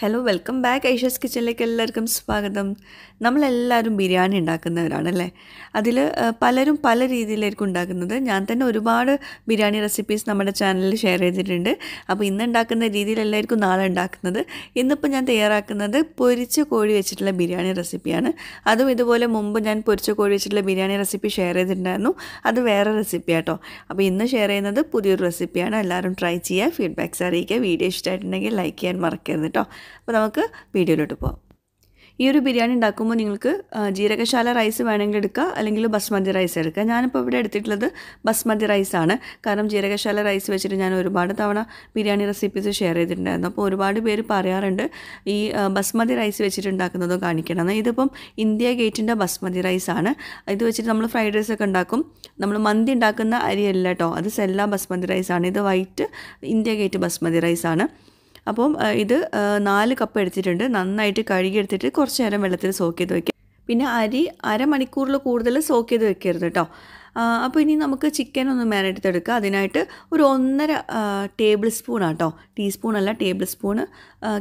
hello welcome back ഐഷസ് കിച്ചണിലേക്ക് എല്ലാവർക്കും സ്വാഗതം നമ്മളെല്ലാവരും ബിരിയാണി ഉണ്ടാക്കുന്നവരാണല്ലേ അതിൽ പലരും പല രീതിയിലായിരിക്കും ഉണ്ടാക്കുന്നത് ഞാൻ തന്നെ ഒരുപാട് ബിരിയാണി റെസിപ്പീസ് നമ്മുടെ ചാനലിൽ ഷെയർ ചെയ്തിട്ടുണ്ട് അപ്പോൾ ഇന്ന് ഉണ്ടാക്കുന്ന രീതിയിലല്ലായിരിക്കും നാളെ ഉണ്ടാക്കുന്നത് ഇന്നിപ്പോൾ ഞാൻ തയ്യാറാക്കുന്നത് പൊരിച്ച കോഴി വെച്ചിട്ടുള്ള ബിരിയാണി റെസിപ്പിയാണ് അതും ഇതുപോലെ മുമ്പ് ഞാൻ പൊരിച്ച കോഴി വെച്ചിട്ടുള്ള ബിരിയാണി റെസിപ്പി ഷെയർ ചെയ്തിട്ടുണ്ടായിരുന്നു അത് വേറെ റെസിപ്പി ആട്ടോ അപ്പോൾ ഇന്ന് ഷെയർ ചെയ്യുന്നത് പുതിയൊരു റെസിപ്പിയാണ് എല്ലാവരും ട്രൈ ചെയ്യുക ഫീഡ്ബാക്സ് അറിയിക്കുക വീഡിയോ ഇഷ്ടമായിട്ടുണ്ടെങ്കിൽ ലൈക്ക് ചെയ്യാൻ മറക്കരുത് കേട്ടോ അപ്പോൾ നമുക്ക് വീഡിയോയിലോട്ട് പോകാം ഈ ഒരു ബിരിയാണി ഉണ്ടാക്കുമ്പോൾ നിങ്ങൾക്ക് ജീരകശാല റൈസ് വേണമെങ്കിൽ എടുക്കുക അല്ലെങ്കിൽ ബസ്മതി റൈസ് എടുക്കുക ഞാനിപ്പോൾ ഇവിടെ എടുത്തിട്ടുള്ളത് ബസ്മതി റൈസാണ് കാരണം ജീരകശാല റൈസ് വെച്ചിട്ട് ഞാൻ ഒരുപാട് തവണ ബിരിയാണി റെസിപ്പീസ് ഷെയർ ചെയ്തിട്ടുണ്ടായിരുന്നു അപ്പോൾ ഒരുപാട് പേര് പറയാറുണ്ട് ഈ ബസ്മതി റൈസ് വെച്ചിട്ട് ഉണ്ടാക്കുന്നത് കാണിക്കണം ഇതിപ്പം ഇന്ത്യ ഗേറ്റിൻ്റെ ബസ്മതി റൈസാണ് ഇത് വെച്ചിട്ട് നമ്മൾ ഫ്രൈഡ് റൈസ് ഒക്കെ ഉണ്ടാക്കും നമ്മൾ മന്തി ഉണ്ടാക്കുന്ന അരിയല്ല കേട്ടോ അത് സെല്ല ബസ്മതി റൈസാണ് ഇത് വൈറ്റ് ഇന്ത്യ ഗേറ്റ് ബസ്മതി റൈസാണ് അപ്പം ഇത് നാല് കപ്പ് എടുത്തിട്ടുണ്ട് നന്നായിട്ട് കഴുകിയെടുത്തിട്ട് കുറച്ച് നേരം വെള്ളത്തിൽ സോക്ക് ചെയ്ത് വയ്ക്കുക പിന്നെ അരി അരമണിക്കൂറിൽ കൂടുതൽ സോക്ക് ചെയ്ത് വെക്കരുത് കേട്ടോ അപ്പോൾ ഇനി നമുക്ക് ചിക്കൻ ഒന്ന് മാരിനേറ്റ് എടുക്കുക അതിനായിട്ട് ഒരു ഒന്നര ടേബിൾ സ്പൂൺ ആട്ടോ ടീസ്പൂൺ അല്ല table spoon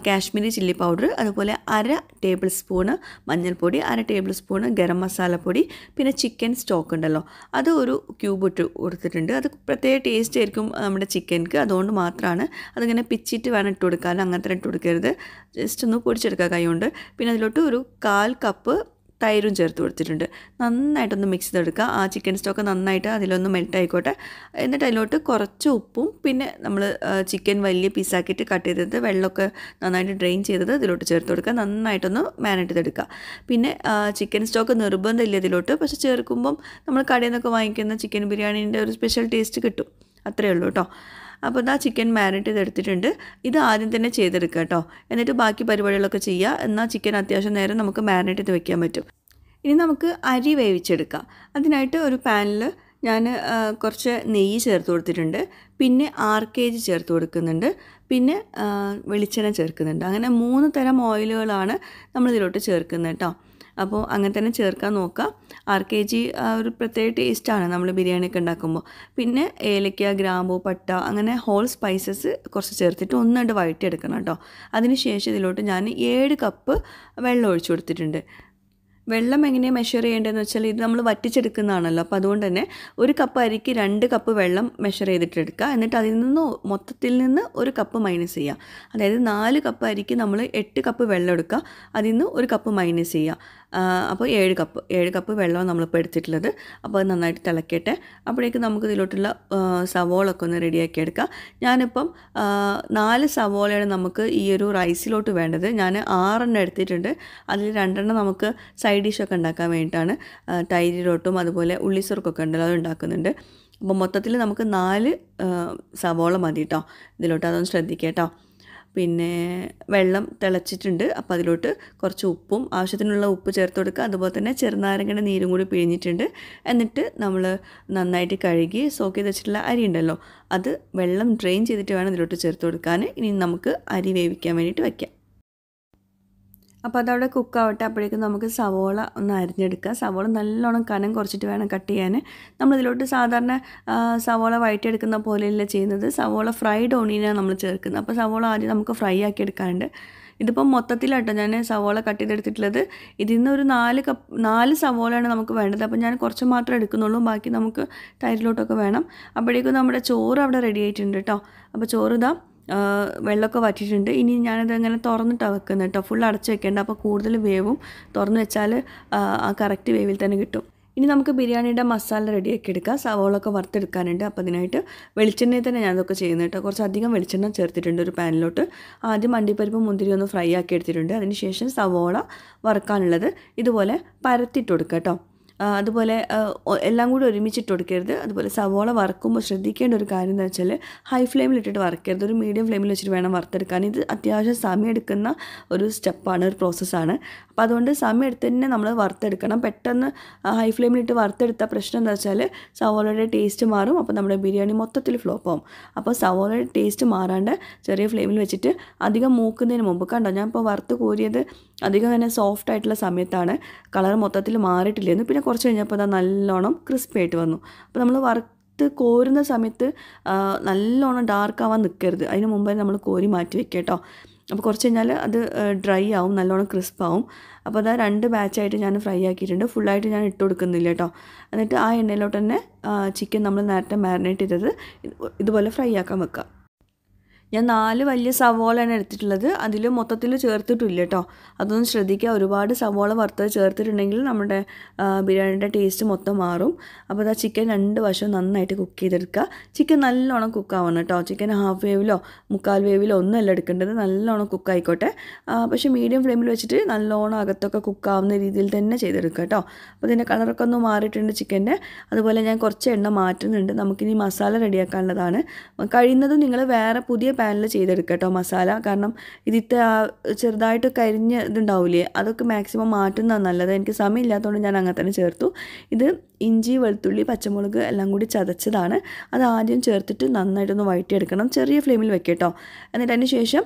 Kashmiri chilli powder അതുപോലെ അര ടേബിൾ സ്പൂണ് മഞ്ഞൾപ്പൊടി അര ടേബിൾ സ്പൂണ് ഗരം മസാലപ്പൊടി പിന്നെ ചിക്കൻ സ്റ്റോക്ക് ഉണ്ടല്ലോ അത് ഒരു ക്യൂബ് ഇട്ട് കൊടുത്തിട്ടുണ്ട് അത് പ്രത്യേക ടേസ്റ്റ് ആയിരിക്കും നമ്മുടെ ചിക്കൻക്ക് അതുകൊണ്ട് മാത്രമാണ് അതിങ്ങനെ പിച്ചിട്ട് വേണം ഇട്ട് കൊടുക്കാൻ അങ്ങനത്തെ ഇട്ട് കൊടുക്കരുത് ജസ്റ്റ് ഒന്ന് പൊടിച്ചെടുക്കുക കൈ കൊണ്ട് പിന്നെ അതിലോട്ട് ഒരു കാൽ കപ്പ് തൈരും ചേർത്ത് കൊടുത്തിട്ടുണ്ട് നന്നായിട്ടൊന്ന് മിക്സ് ചെയ്തെടുക്കുക ആ ചിക്കൻ സ്റ്റോക്ക് നന്നായിട്ട് അതിലൊന്ന് മെൽറ്റ് ആയിക്കോട്ടെ എന്നിട്ട് അതിലോട്ട് കുറച്ച് ഉപ്പും പിന്നെ നമ്മൾ ചിക്കൻ വലിയ പീസാക്കിയിട്ട് കട്ട് ചെയ്തത് വെള്ളമൊക്കെ നന്നായിട്ട് ഡ്രെയിൻ ചെയ്തത് ഇതിലോട്ട് ചേർത്ത് കൊടുക്കുക നന്നായിട്ടൊന്ന് മാനേറ്റ് ചെയ്തെടുക്കുക പിന്നെ ചിക്കൻ സ്റ്റോക്ക് നിർബന്ധമില്ല ഇതിലോട്ട് പക്ഷെ ചേർക്കുമ്പം നമ്മൾ കടയിൽ നിന്നൊക്കെ വാങ്ങിക്കുന്ന ചിക്കൻ ബിരിയാണീൻ്റെ ഒരു സ്പെഷ്യൽ ടേസ്റ്റ് കിട്ടും അത്രയേ ഉള്ളൂ കേട്ടോ അപ്പോൾ ഇതാ ചിക്കൻ മാരിനേറ്റ് എടുത്തിട്ടുണ്ട് ഇത് ആദ്യം തന്നെ ചെയ്തെടുക്കുക കേട്ടോ എന്നിട്ട് ബാക്കി പരിപാടികളൊക്കെ ചെയ്യുക എന്നാൽ ചിക്കൻ അത്യാവശ്യം നേരം നമുക്ക് മാരിനേറ്റ് ചെയ്ത് വെക്കാൻ പറ്റും ഇനി നമുക്ക് അരി വേവിച്ചെടുക്കാം അതിനായിട്ട് ഒരു പാനിൽ ഞാൻ കുറച്ച് നെയ്യ് ചേർത്ത് കൊടുത്തിട്ടുണ്ട് പിന്നെ ആർ കെ ജി ചേർത്ത് കൊടുക്കുന്നുണ്ട് പിന്നെ വെളിച്ചെണ്ണ ചേർക്കുന്നുണ്ട് അങ്ങനെ മൂന്ന് തരം ഓയിലുകളാണ് നമ്മളിതിലോട്ട് ചേർക്കുന്നത് കേട്ടോ അപ്പോൾ അങ്ങനെ തന്നെ ചേർക്കാൻ നോക്കുക ആർ കെ ജി ഒരു പ്രത്യേക ടേസ്റ്റാണ് നമ്മൾ ബിരിയാണിയൊക്കെ ഉണ്ടാക്കുമ്പോൾ പിന്നെ ഏലക്ക ഗ്രാമ്പു പട്ട അങ്ങനെ ഹോൾ സ്പൈസസ് കുറച്ച് ചേർത്തിട്ട് ഒന്നുകൊണ്ട് വഴറ്റിയെടുക്കണം കേട്ടോ അതിനുശേഷം ഇതിലോട്ട് ഞാൻ ഏഴ് കപ്പ് വെള്ളം ഒഴിച്ചു കൊടുത്തിട്ടുണ്ട് വെള്ളം എങ്ങനെയാണ് മെഷർ ചെയ്യേണ്ടതെന്ന് വെച്ചാൽ ഇത് നമ്മൾ വറ്റിച്ചെടുക്കുന്നതാണല്ലോ അപ്പോൾ അതുകൊണ്ട് തന്നെ ഒരു കപ്പ് അരിക്ക് രണ്ട് കപ്പ് വെള്ളം മെഷർ ചെയ്തിട്ട് എടുക്കുക എന്നിട്ട് അതിൽ നിന്ന് മൊത്തത്തിൽ നിന്ന് ഒരു കപ്പ് മൈനസ് ചെയ്യുക അതായത് നാല് കപ്പ് അരിക്ക് നമ്മൾ എട്ട് കപ്പ് വെള്ളം എടുക്കുക അതിൽ നിന്ന് ഒരു കപ്പ് മൈനസ് ചെയ്യുക അപ്പോൾ ഏഴ് കപ്പ് ഏഴ് കപ്പ് വെള്ളമാണ് നമ്മളിപ്പോൾ എടുത്തിട്ടുള്ളത് അപ്പോൾ അത് നന്നായിട്ട് തിളക്കട്ടെ അപ്പോഴേക്ക് നമുക്ക് ഇതിലോട്ടുള്ള സവോളൊക്കെ ഒന്ന് റെഡിയാക്കി എടുക്കാം ഞാനിപ്പം നാല് സവോളയാണ് നമുക്ക് ഈ ഒരു റൈസിലോട്ട് വേണ്ടത് ഞാൻ ആറെണ്ണം എടുത്തിട്ടുണ്ട് അതിൽ രണ്ടെണ്ണം നമുക്ക് സൈഡ് ഡിഷൊക്കെ ഉണ്ടാക്കാൻ വേണ്ടിയിട്ടാണ് തൈരിലോട്ടും അതുപോലെ ഉള്ളിസുറുക്കൊക്കെ ഉണ്ടല്ലോ അത് ഉണ്ടാക്കുന്നുണ്ട് അപ്പോൾ മൊത്തത്തിൽ നമുക്ക് നാല് സവോള മതി കേട്ടോ ഇതിലോട്ട് അതൊന്ന് ശ്രദ്ധിക്കാം കേട്ടോ പിന്നെ വെള്ളം തിളച്ചിട്ടുണ്ട് അപ്പം അതിലോട്ട് കുറച്ച് ഉപ്പും ആവശ്യത്തിനുള്ള ഉപ്പ് ചേർത്ത് കൊടുക്കുക അതുപോലെ തന്നെ ചെറുനാരങ്ങയുടെ നീരും കൂടി പിഴിഞ്ഞിട്ടുണ്ട് എന്നിട്ട് നമ്മൾ നന്നായിട്ട് കഴുകി സോക്ക് ചെയ്ത് വെച്ചിട്ടുള്ള അരി ഉണ്ടല്ലോ അത് വെള്ളം ഡ്രെയിൻ ചെയ്തിട്ട് വേണം ഇതിലോട്ട് ചേർത്ത് കൊടുക്കാൻ ഇനി നമുക്ക് അരി വേവിക്കാൻ വേണ്ടിയിട്ട് വയ്ക്കാം അപ്പോൾ അതവിടെ കുക്കാവട്ടെ അപ്പോഴേക്കും നമുക്ക് സവോള ഒന്ന് അരിഞ്ഞെടുക്കുക സവോള നല്ലോണം കനം കുറച്ചിട്ട് വേണം കട്ട് ചെയ്യാൻ നമ്മളിതിലോട്ട് സാധാരണ സവോള വഴറ്റിയെടുക്കുന്ന പോലെയല്ല ചെയ്യുന്നത് സവോള ഫ്രൈഡ് ഓണിയനാണ് നമ്മൾ ചേർക്കുന്നത് അപ്പോൾ സവോള ആദ്യം നമുക്ക് ഫ്രൈ ആക്കി എടുക്കാറുണ്ട് ഇതിപ്പോൾ മൊത്തത്തിലാട്ടോ ഞാൻ സവോള കട്ട് ചെയ്തെടുത്തിട്ടുള്ളത് ഇതിൽ നിന്ന് ഒരു നാല് കപ്പ് നാല് സവോളയാണ് നമുക്ക് വേണ്ടത് അപ്പോൾ ഞാൻ കുറച്ച് മാത്രം എടുക്കുന്നുള്ളൂ ബാക്കി നമുക്ക് തൈരിലോട്ടൊക്കെ വേണം അപ്പോഴേക്കും നമ്മുടെ ചോറ് അവിടെ റെഡി ആയിട്ടുണ്ട് കേട്ടോ അപ്പോൾ ചോറ് ഇതാ വെള്ളമൊക്കെ വറ്റിയിട്ടുണ്ട് ഇനി ഞാനത് അങ്ങനെ തുറന്നിട്ടാണ് വെക്കുന്നത് കേട്ടോ ഫുൾ അടച്ച് വെക്കേണ്ട അപ്പോൾ കൂടുതൽ വേവും തുറന്ന് വെച്ചാൽ ആ കറക്റ്റ് വേവിൽ തന്നെ കിട്ടും ഇനി നമുക്ക് ബിരിയാണിയുടെ മസാല റെഡിയാക്കി എടുക്കാം സവോളൊക്കെ വറുത്തെടുക്കാനുണ്ട് അപ്പോൾ അതിനായിട്ട് വെളിച്ചെണ്ണയിൽ തന്നെ ഞാൻ ചെയ്യുന്നത് കേട്ടോ കുറച്ചധികം വെളിച്ചെണ്ണ ചേർത്തിട്ടുണ്ട് ഒരു പാനിലോട്ട് ആദ്യം അണ്ടിപ്പരിപ്പ് മുന്തിരി ഒന്ന് ഫ്രൈ ആക്കി എടുത്തിട്ടുണ്ട് ശേഷം സവോള വറുക്കാനുള്ളത് ഇതുപോലെ പരത്തിയിട്ട് കൊടുക്കാം കേട്ടോ അതുപോലെ എല്ലാം കൂടി ഒരുമിച്ചിട്ട് കൊടുക്കരുത് അതുപോലെ സവോള വറക്കുമ്പോൾ ശ്രദ്ധിക്കേണ്ട ഒരു കാര്യം എന്ന് വെച്ചാൽ ഹൈ ഫ്ലെയിമിൽ ഇട്ടിട്ട് വറക്കരുത് ഒരു മീഡിയം ഫ്ലെയിമിൽ വെച്ചിട്ട് വേണം വറുത്തെടുക്കാൻ ഇത് അത്യാവശ്യം സമയം എടുക്കുന്ന ഒരു സ്റ്റെപ്പാണ് ഒരു പ്രോസസ്സാണ് അപ്പോൾ അതുകൊണ്ട് സമയം എടുത്ത് തന്നെ നമ്മൾ വറുത്തെടുക്കണം പെട്ടെന്ന് ഹൈ ഫ്ലെയിമിലിട്ട് വറുത്തെടുത്ത പ്രശ്നം എന്താ വെച്ചാൽ സവോളയുടെ ടേസ്റ്റ് മാറും അപ്പോൾ നമ്മുടെ ബിരിയാണി മൊത്തത്തിൽ ഫ്ലോപ്പ് ആവും അപ്പോൾ സവോളയുടെ ടേസ്റ്റ് മാറാണ്ട് ചെറിയ ഫ്ലെയിമിൽ വെച്ചിട്ട് അധികം മൂക്കുന്നതിന് മുമ്പ് കണ്ടോ ഞാൻ ഇപ്പോൾ വറുത്ത് കോരിയത് അധികം തന്നെ സോഫ്റ്റ് ആയിട്ടുള്ള സമയത്താണ് കളർ മൊത്തത്തിൽ മാറിയിട്ടില്ലായിരുന്നു പിന്നെ കുറച്ച് കഴിഞ്ഞപ്പോൾ അത് നല്ലോണം ക്രിസ്പി ആയിട്ട് വന്നു അപ്പോൾ നമ്മൾ വറുത്ത് കോരുന്ന സമയത്ത് നല്ലോണം ഡാർക്ക് ആവാൻ നിൽക്കരുത് അതിന് തന്നെ നമ്മൾ കോരി മാറ്റി വെക്കുക കേട്ടോ അപ്പോൾ കുറച്ച് കഴിഞ്ഞാൽ അത് ഡ്രൈ ആവും നല്ലോണം ക്രിസ്പ് ആവും അപ്പോൾ അതാ രണ്ട് ബാച്ചായിട്ട് ഞാൻ ഫ്രൈ ആക്കിയിട്ടുണ്ട് ഫുള്ളായിട്ട് ഞാൻ ഇട്ട് കൊടുക്കുന്നില്ല കേട്ടോ എന്നിട്ട് ആ എണ്ണയിലോട്ട് തന്നെ ചിക്കൻ നമ്മൾ നേരത്തെ മാരിനേറ്റ് ചെയ്തത് ഇതുപോലെ ഫ്രൈ ആക്കാൻ വെക്കുക ഞാൻ നാല് വലിയ സവോളയാണ് എടുത്തിട്ടുള്ളത് അതിൽ മൊത്തത്തിൽ ചേർത്തിട്ടില്ല കേട്ടോ അതൊന്നും ശ്രദ്ധിക്കുക ഒരുപാട് സവോള വറുത്തത് ചേർത്തിട്ടുണ്ടെങ്കിൽ നമ്മുടെ ബിരിയാണിയുടെ ടേസ്റ്റ് മൊത്തം മാറും അപ്പോൾ ആ ചിക്കൻ രണ്ട് വശവും നന്നായിട്ട് കുക്ക് ചെയ്തെടുക്കുക ചിക്കൻ നല്ലോണം കുക്കാവണം കേട്ടോ ചിക്കൻ ഹാഫ് വേവിലോ മുക്കാൽ വേവിലോ ഒന്നുമല്ല എടുക്കേണ്ടത് നല്ലോണം കുക്കായിക്കോട്ടെ പക്ഷേ മീഡിയം ഫ്ലെയിമിൽ വെച്ചിട്ട് നല്ലോണം അകത്തൊക്കെ കുക്കാവുന്ന രീതിയിൽ തന്നെ ചെയ്തെടുക്കുക കേട്ടോ അപ്പോൾ ഇതിൻ്റെ കളറൊക്കെ ഒന്ന് മാറിയിട്ടുണ്ട് ചിക്കൻ്റെ അതുപോലെ ഞാൻ കുറച്ച് എണ്ണ മാറ്റുന്നുണ്ട് നമുക്കിനി മസാല റെഡിയാക്കാനുള്ളതാണ് കഴിയുന്നതും നിങ്ങൾ വേറെ പുതിയ പാനിൽ ചെയ്തെടുക്കുക കേട്ടോ മസാല കാരണം ഇതിത്തെ ചെറുതായിട്ട് കരിഞ്ഞ് ഇതുണ്ടാവില്ലേ അതൊക്കെ മാക്സിമം മാറ്റുന്നതാണ് നല്ലത് എനിക്ക് സമയമില്ലാത്തതുകൊണ്ട് ഞാൻ അങ്ങനെ തന്നെ ചേർത്തു ഇത് ഇഞ്ചി വെളുത്തുള്ളി പച്ചമുളക് എല്ലാം കൂടി ചതച്ചതാണ് അത് ആദ്യം ചേർത്തിട്ട് നന്നായിട്ടൊന്ന് വഴറ്റിയെടുക്കണം ചെറിയ ഫ്ലെയിമിൽ വെക്കാം കേട്ടോ എന്നിട്ട് അതിന് ശേഷം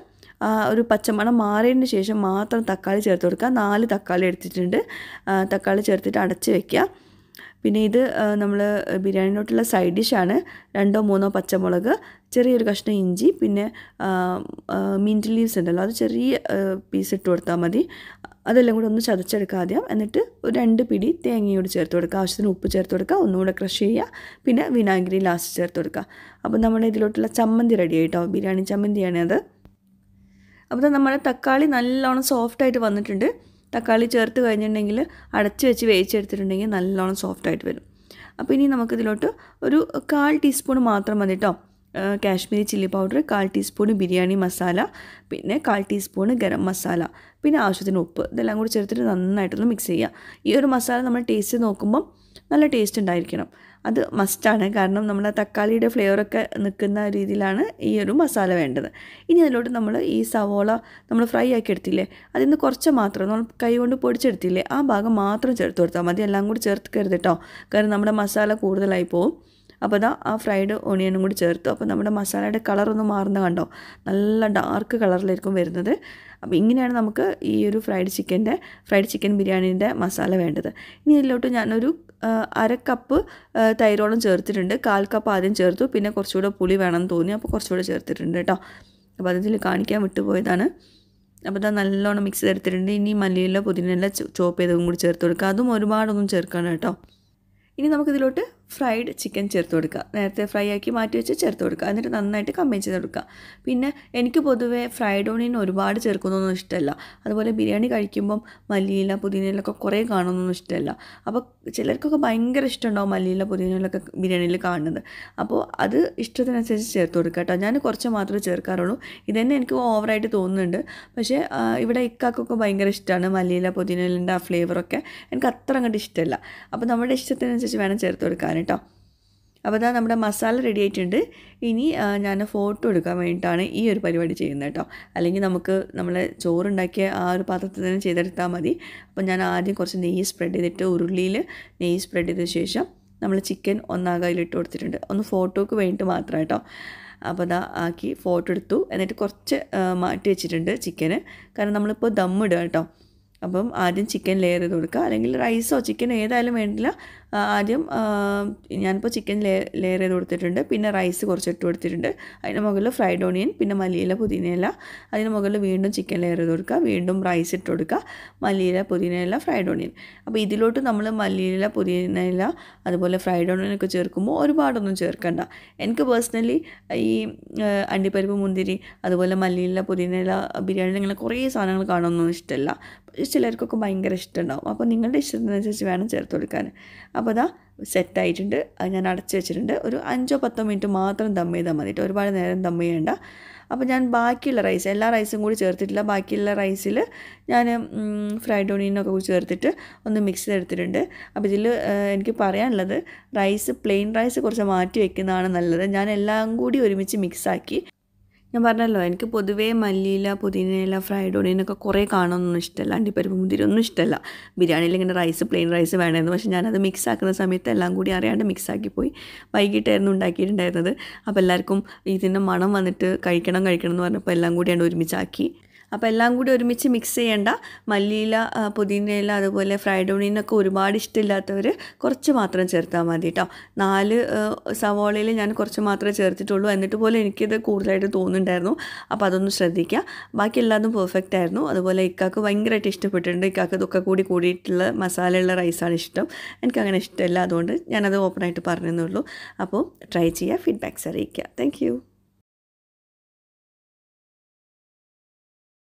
ഒരു പച്ചമണം മാറിയതിന് ശേഷം മാത്രം തക്കാളി ചേർത്ത് കൊടുക്കുക നാല് തക്കാളി എടുത്തിട്ടുണ്ട് തക്കാളി ചേർത്തിട്ട് അടച്ച് വെക്കുക പിന്നെ ഇത് നമ്മൾ ബിരിയാണിയിലോട്ടുള്ള സൈഡ് ഡിഷാണ് രണ്ടോ മൂന്നോ പച്ചമുളക് ചെറിയൊരു കഷ്ണം ഇഞ്ചി പിന്നെ മിൻറ്റ് ലീവ്സ് ഉണ്ടല്ലോ അത് ചെറിയ പീസ് ഇട്ട് കൊടുത്താൽ മതി അതെല്ലാം കൂടെ ഒന്ന് ചതച്ചെടുക്കുക ആദ്യം എന്നിട്ട് ഒരു രണ്ട് പിടി തേങ്ങയോട് ചേർത്ത് കൊടുക്കുക ആവശ്യത്തിന് ഉപ്പ് ചേർത്ത് കൊടുക്കുക ഒന്നുകൂടെ ക്രഷ് ചെയ്യുക പിന്നെ വിനാഗിരി ലാസ്റ്റ് ചേർത്ത് കൊടുക്കുക അപ്പോൾ നമ്മുടെ ഇതിലോട്ടുള്ള ചമ്മന്തി റെഡി ആയിട്ടോ ബിരിയാണി ചമ്മന്തിയാണ് അത് അപ്പോൾ നമ്മുടെ തക്കാളി നല്ലോണം സോഫ്റ്റായിട്ട് വന്നിട്ടുണ്ട് തക്കാളി ചേർത്ത് കഴിഞ്ഞിട്ടുണ്ടെങ്കിൽ അടച്ച് വെച്ച് വേവിച്ചെടുത്തിട്ടുണ്ടെങ്കിൽ നല്ലോണം സോഫ്റ്റായിട്ട് വരും അപ്പോൾ ഇനി നമുക്കിതിലോട്ട് ഒരു കാൽ ടീസ്പൂൺ മാത്രം മതി കേട്ടോ കാശ്മീരി ചില്ലി പൗഡർ കാൽ ടീസ്പൂൺ ബിരിയാണി മസാല പിന്നെ കാൽ ടീസ്പൂൺ ഗരം മസാല പിന്നെ ആവശ്യത്തിന് ഉപ്പ് ഇതെല്ലാം കൂടി ചേർത്തിട്ട് നന്നായിട്ടൊന്ന് മിക്സ് ചെയ്യുക ഈ ഒരു മസാല നമ്മൾ ടേസ്റ്റ് നോക്കുമ്പം നല്ല ടേസ്റ്റ് ഉണ്ടായിരിക്കണം അത് മസ്റ്റാണ് കാരണം നമ്മൾ തക്കാളിയുടെ ഫ്ലേവറൊക്കെ നിൽക്കുന്ന രീതിയിലാണ് ഈ ഒരു മസാല വേണ്ടത് ഇനി അതിലോട്ട് നമ്മൾ ഈ സവോള നമ്മൾ ഫ്രൈ ആക്കി എടുത്തില്ലേ അതിൽ നിന്ന് കുറച്ച് മാത്രം നമ്മൾ കൈ കൊണ്ട് പൊടിച്ചെടുത്തില്ലേ ആ ഭാഗം മാത്രം ചേർത്ത് കൊടുത്താൽ മതി എല്ലാം കൂടി ചേർത്ത് കരുതിട്ടോ കാരണം നമ്മുടെ മസാല കൂടുതലായി പോവും അപ്പോൾ ഇതാ ആ ഫ്രൈഡ് ഓണിയനും കൂടി ചേർത്തു അപ്പോൾ നമ്മുടെ മസാലയുടെ കളറൊന്ന് മാറുന്ന കണ്ടോ നല്ല ഡാർക്ക് കളറിലായിരിക്കും വരുന്നത് അപ്പോൾ ഇങ്ങനെയാണ് നമുക്ക് ഈ ഒരു ഫ്രൈഡ് ചിക്കൻ്റെ ഫ്രൈഡ് ചിക്കൻ ബിരിയാണീൻ്റെ മസാല വേണ്ടത് ഇനി ഇതിലോട്ട് ഞാനൊരു അരക്കപ്പ് കപ്പ് തൈരോളം ചേർത്തിട്ടുണ്ട് കാൽ കപ്പ് ആദ്യം ചേർത്തു പിന്നെ കുറച്ചുകൂടെ പുളി വേണമെന്ന് തോന്നി അപ്പോൾ കുറച്ചുകൂടെ ചേർത്തിട്ടുണ്ട് കേട്ടോ അപ്പോൾ അതിൽ കാണിക്കാൻ വിട്ടുപോയതാണ് അപ്പോൾ ഇതാ നല്ലോണം മിക്സ് ചേർത്തിട്ടുണ്ട് ഇനി മല്ലിയില പുതിനെല്ലാം ചോപ്പ് ചെയ്തതും കൂടി ചേർത്ത് കൊടുക്കുക അതും ഒരുപാടൊന്നും ചേർക്കണം കേട്ടോ ഇനി നമുക്കിതിലോട്ട് ഫ്രൈഡ് ചിക്കൻ ചേർത്ത് കൊടുക്കുക നേരത്തെ ഫ്രൈ ആക്കി മാറ്റി വെച്ച് ചേർത്ത് കൊടുക്കുക എന്നിട്ട് നന്നായിട്ട് കമ്പൈൻ ചെയ്ത് കൊടുക്കുക പിന്നെ എനിക്ക് പൊതുവേ ഫ്രൈഡ് ഓണിയൻ ഒരുപാട് ചേർക്കുന്നൊന്നും ഇഷ്ടമല്ല അതുപോലെ ബിരിയാണി കഴിക്കുമ്പം മല്ലിയില പുതിനയിലൊക്കെ കുറേ കാണുന്നൊന്നും ഇഷ്ടമല്ല അപ്പോൾ ചിലർക്കൊക്കെ ഭയങ്കര ഇഷ്ടമുണ്ടാവും മല്ലിയില പുതിനയിലൊക്കെ ബിരിയാണിയിൽ കാണുന്നത് അപ്പോൾ അത് ഇഷ്ടത്തിനനുസരിച്ച് ചേർത്ത് കൊടുക്കുക കേട്ടോ ഞാൻ കുറച്ച് മാത്രമേ ചേർക്കാറുള്ളൂ ഇതന്നെ എനിക്ക് ഓവറായിട്ട് തോന്നുന്നുണ്ട് പക്ഷേ ഇവിടെ ഇക്കാക്കൊക്കെ ഭയങ്കര ഇഷ്ടമാണ് മല്ലിയില പുതിനയിലിൻ്റെ ആ ഫ്ലേവറൊക്കെ എനിക്ക് അത്ര അങ്ങോട്ട് ഇഷ്ടമല്ല അപ്പോൾ നമ്മുടെ ഇഷ്ടത്തിനനുസരിച്ച് വേണം ചേർത്ത് കൊടുക്കാൻ കേട്ടോ അപ്പോൾ അതാ നമ്മുടെ മസാല റെഡി ആയിട്ടുണ്ട് ഇനി ഞാൻ ഫോട്ടോ എടുക്കാൻ വേണ്ടിയിട്ടാണ് ഈ ഒരു പരിപാടി ചെയ്യുന്നത് കേട്ടോ അല്ലെങ്കിൽ നമുക്ക് നമ്മൾ ചോറുണ്ടാക്കിയ ആ ഒരു പാത്രത്തിൽ തന്നെ ചെയ്തെടുത്താൽ മതി അപ്പോൾ ഞാൻ ആദ്യം കുറച്ച് നെയ്യ് സ്പ്രെഡ് ചെയ്തിട്ട് ഉരുളിയിൽ നെയ്യ് സ്പ്രെഡ് ചെയ്ത ശേഷം നമ്മൾ ചിക്കൻ ഒന്നാകയിലിട്ട് കൊടുത്തിട്ടുണ്ട് ഒന്ന് ഫോട്ടോക്ക് വേണ്ടിയിട്ട് മാത്രം കേട്ടോ അപ്പോൾ അതാ ആക്കി ഫോട്ടോ എടുത്തു എന്നിട്ട് കുറച്ച് മാറ്റി വെച്ചിട്ടുണ്ട് ചിക്കന് കാരണം നമ്മളിപ്പോൾ ദമ്മിടുക കേട്ടോ അപ്പം ആദ്യം ചിക്കൻ ലെയർ ചെയ്ത് കൊടുക്കുക അല്ലെങ്കിൽ റൈസോ ചിക്കൻ ഏതായാലും വേണ്ടില്ല ആദ്യം ഞാനിപ്പോൾ ചിക്കൻ ലേ ലെയർ ചെയ്ത് കൊടുത്തിട്ടുണ്ട് പിന്നെ റൈസ് കുറച്ചിട്ട് കൊടുത്തിട്ടുണ്ട് അതിന് മുകളിൽ ഫ്രൈഡ് ഓണിയൻ പിന്നെ മല്ലിയില പുതിനയില അതിന് മുകളിൽ വീണ്ടും ചിക്കൻ ലെയർ ചെയ്ത് കൊടുക്കുക വീണ്ടും റൈസ് ഇട്ട് കൊടുക്കുക മല്ലിയില പുതിനയില ഫ്രൈഡ് ഓണിയൻ അപ്പോൾ ഇതിലോട്ട് നമ്മൾ മല്ലിയില പുതിനയില അതുപോലെ ഫ്രൈഡ് ഓണിയനൊക്കെ ചേർക്കുമ്പോൾ ഒരുപാടൊന്നും ചേർക്കണ്ട എനിക്ക് പേഴ്സണലി ഈ അണ്ടിപ്പരിപ്പ് മുന്തിരി അതുപോലെ മല്ലിയില പുതിനയില ബിരിയാണി ഇങ്ങനെ കുറേ സാധനങ്ങൾ കാണുമെന്നൊന്നും ഇഷ്ടമല്ല ചിലർക്കൊക്കെ ഭയങ്കര ഇഷ്ടമുണ്ടാവും അപ്പോൾ നിങ്ങളുടെ ഇഷ്ടത്തിനനുസരിച്ച് വേണം ചേർത്ത് കൊടുക്കാൻ അപ്പോൾ അതാ സെറ്റായിട്ടുണ്ട് അത് ഞാൻ അടച്ചു വെച്ചിട്ടുണ്ട് ഒരു അഞ്ചോ പത്തോ മിനിറ്റ് മാത്രം ദം ചെയ്താൽ മതി ഒരുപാട് നേരം ദം ചെയ്യേണ്ട അപ്പോൾ ഞാൻ ബാക്കിയുള്ള റൈസ് എല്ലാ റൈസും കൂടി ചേർത്തിട്ടില്ല ബാക്കിയുള്ള റൈസിൽ ഞാൻ ഫ്രൈഡ് ഒണിയനൊക്കെ കൂടി ചേർത്തിട്ട് ഒന്ന് മിക്സ് ചെയ്തെടുത്തിട്ടുണ്ട് അപ്പോൾ ഇതിൽ എനിക്ക് പറയാനുള്ളത് റൈസ് പ്ലെയിൻ റൈസ് കുറച്ച് മാറ്റി വെക്കുന്നതാണ് നല്ലത് ഞാൻ എല്ലാം കൂടി ഒരുമിച്ച് മിക്സാക്കി ഞാൻ പറഞ്ഞല്ലോ എനിക്ക് പൊതുവേ മല്ലിയില പുതിനയില ഫ്രൈഡ് ഓണിയനൊക്കെ കുറേ കാണാനൊന്നും ഇഷ്ടമല്ല അണ്ടിപ്പരിപ്പ് മുതിരി ഒന്നും ഇഷ്ടമല്ല ബിരിയാണിയിൽ ഇങ്ങനെ റൈസ് പ്ലെയിൻ റൈസ് വേണമായിരുന്നു പക്ഷേ ഞാനത് മിക്സ് ആക്കുന്ന സമയത്ത് എല്ലാം കൂടി അറിയാണ്ട് മിക്സ് ആക്കി പോയി വൈകിട്ടായിരുന്നു ഉണ്ടാക്കിയിട്ടുണ്ടായിരുന്നത് അപ്പോൾ എല്ലാവർക്കും ഇതിൻ്റെ മണം വന്നിട്ട് കഴിക്കണം കഴിക്കണം എന്ന് പറഞ്ഞപ്പോൾ എല്ലാം കൂടിയാണ് ഒരുമിച്ചാക്കി അപ്പോൾ എല്ലാം കൂടി ഒരുമിച്ച് മിക്സ് ചെയ്യേണ്ട മല്ലിയില പുതിനയില അതുപോലെ ഫ്രൈഡ് ഓണിയനൊക്കെ ഒരുപാട് ഇഷ്ടമില്ലാത്തവർ കുറച്ച് മാത്രം ചേർത്താൽ മതി കേട്ടോ നാല് സവോളയിൽ ഞാൻ കുറച്ച് മാത്രമേ ചേർത്തിട്ടുള്ളൂ എന്നിട്ട് പോലും എനിക്കിത് കൂടുതലായിട്ട് തോന്നുന്നുണ്ടായിരുന്നു അപ്പോൾ അതൊന്ന് ശ്രദ്ധിക്കുക ബാക്കി എല്ലാതും പെർഫെക്റ്റ് ആയിരുന്നു അതുപോലെ ഇക്കാക്ക് ഭയങ്കരമായിട്ട് ഇഷ്ടപ്പെട്ടിട്ടുണ്ട് ഇക്കാക്ക് ഇതൊക്കെ കൂടി കൂടിയിട്ടുള്ള മസാലയുള്ള റൈസാണ് ഇഷ്ടം എനിക്കങ്ങനെ ഇഷ്ടമില്ല അതുകൊണ്ട് ഞാനത് ഓപ്പണായിട്ട് പറഞ്ഞെന്നുള്ളൂ അപ്പോൾ ട്രൈ ചെയ്യുക ഫീഡ്ബാക്ക്സ് അറിയിക്കുക താങ്ക്